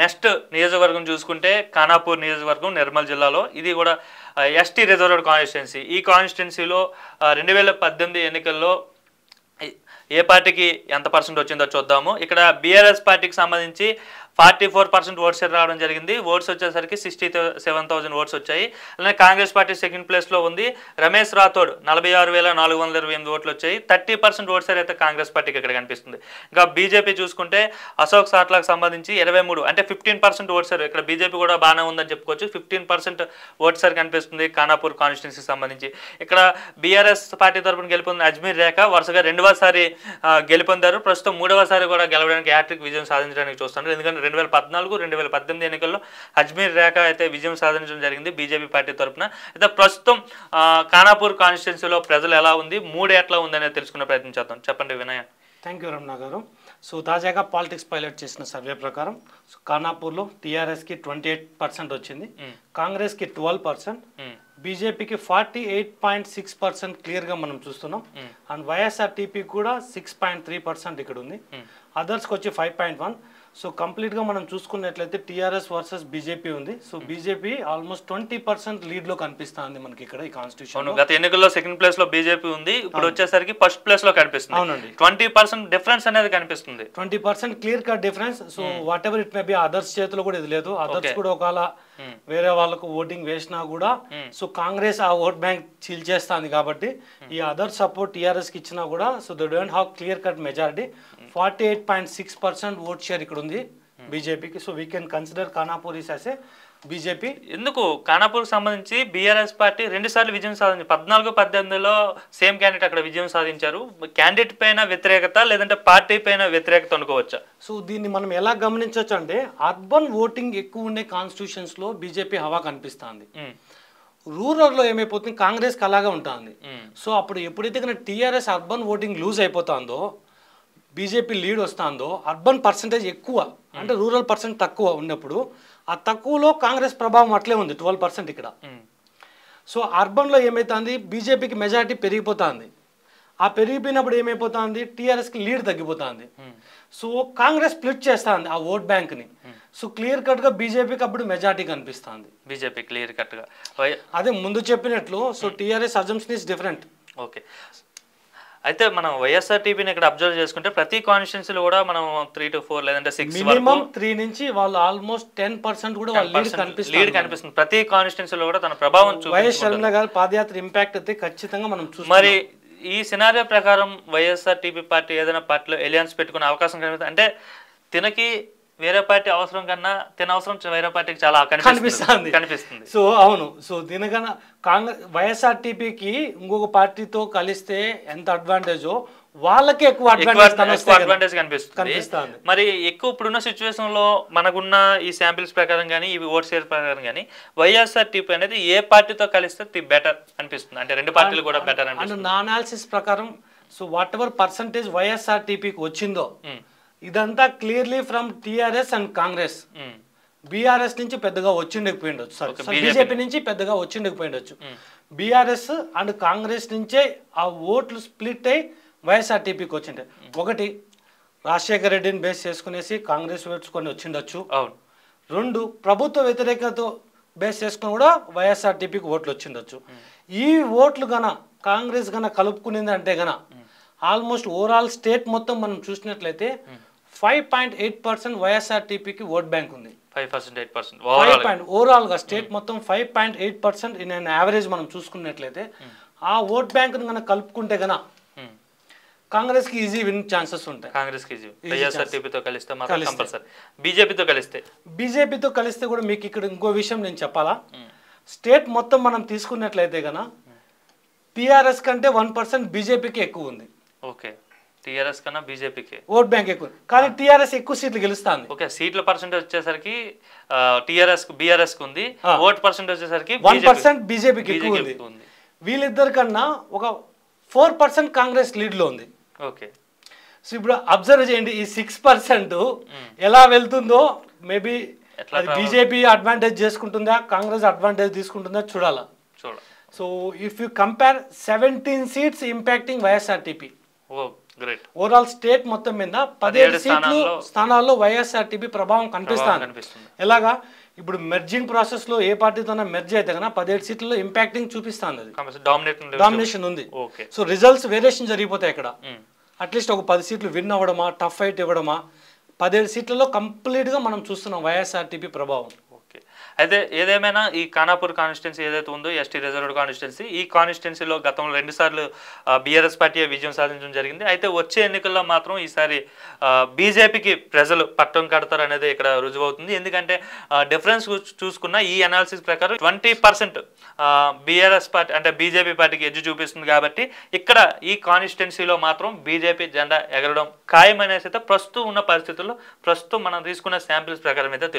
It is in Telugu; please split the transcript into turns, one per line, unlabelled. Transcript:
నెక్స్ట్ నియోజకవర్గం చూసుకుంటే ఖానాపూర్ నియోజకవర్గం నిర్మల్ జిల్లాలో ఇది కూడా ఎస్టీ రిజర్వ్డ్ కాన్స్టిట్యున్సీ ఈ కాన్స్టిట్యున్సీలో రెండు వేల పద్దెనిమిది ఎన్నికల్లో ఏ పార్టీకి ఎంత పర్సెంట్ వచ్చిందో చూద్దాము ఇక్కడ బీఆర్ఎస్ పార్టీకి సంబంధించి forty four percent vote share రావడం జరిగింది ఓట్స్ వచ్చేసరికి సిక్స్టీ సెవెన్ థౌసండ్ ఓట్స్ వచ్చాయి అలానే కాంగ్రెస్ పార్టీ సెకండ్ ప్లేస్లో ఉంది రమేష్ రాథోడ్ నలభై ఆరు వేల నాలుగు వందల ఇరవై ఎనిమిది ఓట్లు వచ్చాయి థర్టీ పర్సెంట్ ఓట్స్ షేర్ అయితే కాంగ్రెస్ పార్టీకి ఇక్కడ కనిపిస్తుంది ఇంకా బీజేపీ చూసుకుంటే అశోక్ సాట్లకు సంబంధించి ఇరవై మూడు అంటే ఫిఫ్టీన్ పర్సెంట్ ఓట్ ఇక్కడ బీజేపీ కూడా బాగానే ఉందని చెప్పుకోవచ్చు ఫిఫ్టీన్ పర్సెంట్ ఓట్ కనిపిస్తుంది ఖానాపూర్ కాన్స్టిట్యున్సీకి సంబంధించి ఇక్కడ బీఆర్ఎస్ పార్టీ తరఫున గెలుపొందిన అజ్మీర్ రేఖ వరుసగా రెండవసారి గెలుపొందారు ప్రస్తుతం మూడవసారి కూడా గెలవడానికి హ్యాట్రిక్ విజయం సాధించడానికి చూస్తున్నారు ఎందుకంటే రెండు వేల పద్నాలుగు రెండు వేల పద్దెనిమిది ఎన్నికల్లో అజ్మీర్ రేఖ అయితే విజయం సాధించడం జరిగింది బీజేపీ పార్టీ తరఫున అయితే ప్రస్తుతం ఖానాపూర్ కాన్స్టిట్యున్సీలో ప్రజలు ఎలా ఉంది ఉంది అనేది తెలుసుకునే ప్రయత్నం చేద్దాం
చెప్పండి వినయ థ్యాంక్ యూ రమణ గారు సో తాజాగా పాలిటిక్స్ పైలట్ చేసిన సర్వే ప్రకారం ఖానాపూర్లో టీఆర్ఎస్కి ట్వంటీ ఎయిట్ పర్సెంట్ వచ్చింది hmm. కాంగ్రెస్కి ట్వెల్వ్ పర్సెంట్ hmm. బీజేపీకి forty eight point six percent క్లియర్గా మనం చూస్తున్నాం hmm. అండ్ వైఎస్ఆర్టీపీ కూడా సిక్స్ పాయింట్ త్రీ పర్సెంట్ ఇక్కడ ఉంది అదర్స్కి వచ్చి ఫైవ్ పాయింట్ వన్ సో కంప్లీట్గా మనం చూసుకున్నట్లయితే టీఆర్ఎస్ వర్సెస్ బీజేపీ ఉంది so BJP almost twenty percent లీడ్లో కనిపిస్తుంది మనకి ఇక్కడ ఈ కాన్స్టిట్యూషన్ గత
ఎన్నికల్లో సెకండ్ ప్లేస్ లో బీజేపీ ఉంది ఇప్పుడు వచ్చేసరికి ఫస్ట్ ప్లేస్ లో కనిపిస్తుంది అవునండి ట్వంటీ పర్సెంట్ డిఫరెన్స్ అనేది కనిపిస్తుంది
twenty percent clear cut difference so whatever it may be others చేతిలో కూడా ఇది లేదు అదర్స్ కూడా ఒకవేళ వేరే వాళ్ళకు ఓటింగ్ వేసినా కూడా సో కాంగ్రెస్ ఆ ఓట్ బ్యాంక్ చీల్చేస్తుంది కాబట్టి ఈ అదర్ సపోర్ట్ కి ఇచ్చినా కూడా so the don't have clear cut majority forty eight point six percent vote share ఇక్కడ ఉంది బీజేపీకి so we can consider Khanapur is as BJP ఎందుకు ఖానాపూర్ సంబంధించి బీఆర్ఎస్
పార్టీ రెండు సార్లు విజయం సాధించింది పద్నాలుగు పద్దెనిమిదిలో సేమ్ క్యాండిడేట్ అక్కడ విజయం సాధించారు క్యాండిడేట్ పైన వ్యతిరేకత లేదంటే పార్టీ పైన వ్యతిరేకత అనుకోవచ్చా
సో దీన్ని మనం ఎలా గమనించవచ్చు అంటే అర్బన్ ఓటింగ్ ఎక్కువ ఉండే లో బీజేపీ హవా కనిపిస్తుంది లో ఏమైపోతుంది కి అలాగే ఉంటుంది సో అప్పుడు ఎప్పుడైతే టీఆర్ఎస్ అర్బన్ ఓటింగ్ లూజ్ అయిపోతుందో బీజేపీ లీడ్ వస్తుందో అర్బన్ పర్సంటేజ్ ఎక్కువ అంటే రూరల్ hmm. పర్సెంట్ తక్కువ ఉన్నప్పుడు ఆ తక్కువలో కాంగ్రెస్ ప్రభావం అట్లే ఉంది ట్వెల్వ్ పర్సెంట్ ఇక్కడ hmm. సో అర్బన్లో ఏమవుతుంది బీజేపీకి మెజారిటీ పెరిగిపోతుంది ఆ పెరిగిపోయినప్పుడు ఏమైపోతుంది టీఆర్ఎస్కి లీడ్ తగ్గిపోతుంది hmm. సో కాంగ్రెస్ ప్లిట్ చేస్తుంది ఆ ఓట్ బ్యాంక్ని సో క్లియర్ కట్గా బీజేపీకి అప్పుడు మెజార్టీ కనిపిస్తుంది బీజేపీ క్లియర్ కట్గా అదే ముందు చెప్పినట్లు so TRS assumption is different
okay అయితే మనం వైఎస్ఆర్ టీపీని ఇక్కడ అబ్జర్వ్ చేసుకుంటే ప్రతి కాన్స్టిట్యున్సీలు కూడా మనం త్రీ టు ఫోర్ లేదంటే సిక్స్ మినిమం
త్రీ నుంచి వాళ్ళు ఆల్మోస్ట్ టెన్ పర్సెంట్ కూడా లీడ్
కనిపిస్తుంది ప్రతి కాన్స్టిట్యున్సీలో కూడా తన ప్రభావం వైఎస్ షర్మిల
గారు పాదయాత్ర ఇంపాక్ట్ అయితే ఖచ్చితంగా మనం మరి
ఈ సినారియో ప్రకారం వైఎస్ఆర్ టీపీ పార్టీ ఏదైనా పార్టీలో ఎలియన్స్ పెట్టుకునే అవకాశం కనిపిస్తుంది అంటే తినకి వేరే పార్టీ అవసరం కన్నా తిన అవసరం వేరే పార్టీకి చాలా కనిపిస్తుంది కనిపిస్తుంది
సో అవును సో దీనికన్నా కాంగ్రెస్ వైఎస్ఆర్ టీపీకి ఇంకొక పార్టీతో కలిస్తే ఎంత అడ్వాంటేజో వాళ్ళకి ఎక్కువ అడ్వాంటేజ్ కనిపిస్తుంది మరి ఎక్కువ ఇప్పుడున్న సిచ్యువేషన్ లో మనకున్న
ఈ శాంపిల్స్ ప్రకారం కానీ ఇవి ఓట్ షేర్ ప్రకారం కానీ వైఎస్ఆర్ టీపీ అనేది ఏ పార్టీతో కలిస్తే బెటర్ అనిపిస్తుంది అంటే రెండు పార్టీలు కూడా బెటర్ అనిపిస్తుంది
నా అనాలిసిస్ ప్రకారం so whatever percentage YSR టీపీకి వచ్చిందో ఇదంతా clearly from TRS and Congress BRS నుంచి పెద్దగా వచ్చిండకపోయిండొచ్చు సార్ బీజేపీ నుంచి పెద్దగా వచ్చిండకపోయిండొచ్చు బీఆర్ఎస్ అండ్ కాంగ్రెస్ నుంచే ఆ ఓట్లు స్ప్లిట్ అయి వైఎస్ఆర్టీపీకి వచ్చిండే ఒకటి రాజశేఖర రెడ్డిని బేస్ చేసుకునేసి కాంగ్రెస్ ఓట్స్ కొన్ని వచ్చిండొచ్చు అవును రెండు ప్రభుత్వ వ్యతిరేకత బేస్ చేసుకుని కూడా వైఎస్ఆర్టీపీకి ఓట్లు వచ్చిండొచ్చు ఈ ఓట్లు గన కాంగ్రెస్ గన కలుపుకునేది అంటే గన ఆల్మోస్ట్ ఓవరాల్ స్టేట్ మొత్తం మనం చూసినట్లయితే ఫైవ్ పాయింట్ ఎయిట్ పర్సెంట్ వైఎస్ఆర్టీపీకి ఓట్ బ్యాంక్ ఉంది
five percent eight percent five point
ఓవరాల్గా స్టేట్ మొత్తం ఫైవ్ పాయింట్ ఎయిట్ పర్సెంట్ నేను అన్ యావరేజ్ మనం చూసుకున్నట్లయితే hmm. ఆ ఓట్ బ్యాంక్ని కనుక కలుపుకుంటే కనుక కాంగ్రెస్ కి ఈజీ విన్ ఛాన్సెస్ ఉంటాయి
కాంగ్రెస్ కి ఈజీ వైఎస్ఆర్టీపీతో కలిస్తే మాత్రం బీజేపీతో కలిస్తే
బీజేపీతో కలిస్తే కూడా మీకు ఇక్కడ ఇంకో విషయం నేను చెప్పాలా hmm. స్టేట్ మొత్తం మనం తీసుకున్నట్లయితే కనుక hmm. టీఆర్ఎస్ కంటే వన్ పర్సెంట్ బీజేపీకి ఎక్కువ ఉంది
ఓకే టిఆర్ఎస్ కన్నా బీజేపీకి
ఓట్ బ్యాంక్ ఎక్కువ కానీ టిఆర్ఎస్ ఎక్కువ సీట్లు గెలుస్తాను
ఓకే సీట్ల పర్సెంటేజ్ వచ్చేసరికి టిఆర్ఎస్ బీఆర్ఎస్ కు ఉంది ఓట్ పర్సెంటేజ్ వచ్చేసరికి వన్ పర్సెంట్
బీజేపీకి ఉంది వీళ్ళిద్దరి కన్నా ఒక ఫోర్ పర్సెంట్ కాంగ్రెస్ లీడ్లో ఉంది ఓకే సో ఇప్పుడు అబ్జర్వ్ చేయండి ఈ సిక్స్ పర్సెంట్ ఎలా వెళ్తుందో మేబీ బీజేపీ అడ్వాంటేజ్ చేసుకుంటుందా కాంగ్రెస్ అడ్వాంటేజ్ తీసుకుంటుందా చూడాలా so if you compare seventeen seats impacting YSRTP overall state మొత్తం మీద పదిహేడు సీట్లు స్థానాల్లో వైఎస్ఆర్టీపీ ప్రభావం కనిపిస్తాను ఎలాగా ఇప్పుడు మెర్జింగ్ ప్రాసెస్ లో ఏ పార్టీతో మెర్జ్ అయితే కన్నా పదిహేడు సీట్లలో ఇంపాక్టింగ్ చూపిస్తాను డామినేషన్ ఉంది సో రిజల్ట్స్ వేరియేషన్ జరిగిపోతాయి ఇక్కడ అట్లీస్ట్ hmm. ఒక పది సీట్లు విన్ అవ్వడమా టఫ్ ఫైట్ ఇవ్వడమా పదిహేడు సీట్లలో కంప్లీట్ గా మనం చూస్తున్నాం వైఎస్ఆర్టీపీ ప్రభావం
అయితే ఏదేమైనా ఈ ఖానాపూర్ కాన్స్టిట్యున్సీ ఏదైతే ఉందో ఎస్టీ రిజర్వ్డ్ కాన్స్టిట్యున్సీ ఈ కాన్స్టిట్యున్సీలో గతంలో రెండుసార్లు బీఆర్ఎస్ పార్టీ విజయం సాధించడం జరిగింది అయితే వచ్చే ఎన్నికల్లో మాత్రం ఈసారి బీజేపీకి ప్రజలు పట్టం కడతారు అనేది ఇక్కడ రుజువవుతుంది ఎందుకంటే డిఫరెన్స్ చూసుకున్న ఈ అనాలిసిస్ ప్రకారం ట్వంటీ పర్సెంట్ బీఆర్ఎస్ పార్టీ అంటే బీజేపీ పార్టీకి ఎజ్జు చూపిస్తుంది కాబట్టి ఇక్కడ ఈ కాన్స్టిట్యున్సీలో మాత్రం బీజేపీ జెండా ఎగరడం ఖాయం అనేసి అయితే ప్రస్తుతం ఉన్న పరిస్థితుల్లో ప్రస్తుతం మనం తీసుకున్న శాంపిల్స్ ప్రకారం అయితే